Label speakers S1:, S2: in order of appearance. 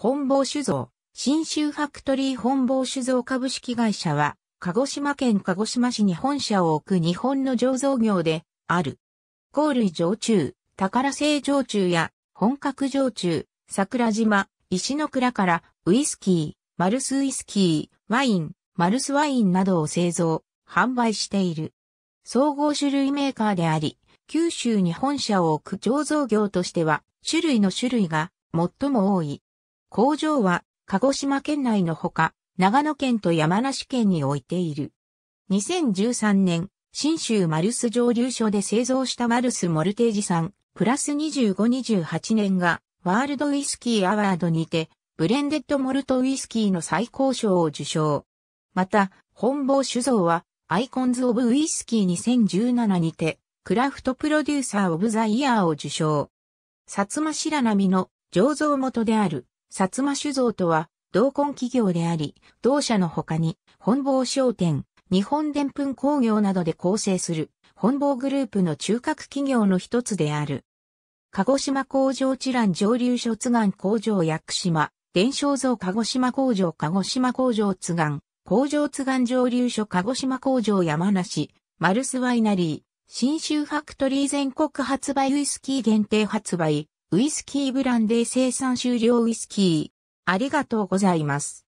S1: 本坊酒造、新州ファクトリー本坊酒造株式会
S2: 社は、鹿児島県鹿児島市に本社を置く日本の醸造業である。ゴ類醸焼酎、宝製醸酎や本格醸酎、桜島、石の蔵からウイスキー、マルスウイスキー、ワイン、マルスワインなどを製造、販売している。総合種類メーカーであり、九州に本社を置く醸造業としては、種類の種類が最も多い。工場は鹿児島県内のほか、長野県と山梨県に置いている。2013年、新州マルス蒸留所で製造したマルスモルテージ産、プラス2528年が、ワールドウィスキーアワードにて、ブレンデッドモルトウイスキーの最高賞を受賞。また、本坊酒造は、アイコンズ・オブ・ウイスキー2017にて、クラフトプロデューサー・オブ・ザ・イヤーを受賞。薩摩白波の醸造元である薩摩酒造とは、同梱企業であり、同社の他に、本坊商店、日本伝粉工業などで構成する、本坊グループの中核企業の一つである。鹿児島工場知覧上流所津岸工場屋久島、伝承像鹿児島工場鹿児島工場津岸、工場津岸上流所鹿児島工場山梨、マルスワイナリー、新州ファクトリー全国発売ウイスキー限定発売、ウイスキーブランデー生産終
S1: 了ウイスキー。ありがとうございます。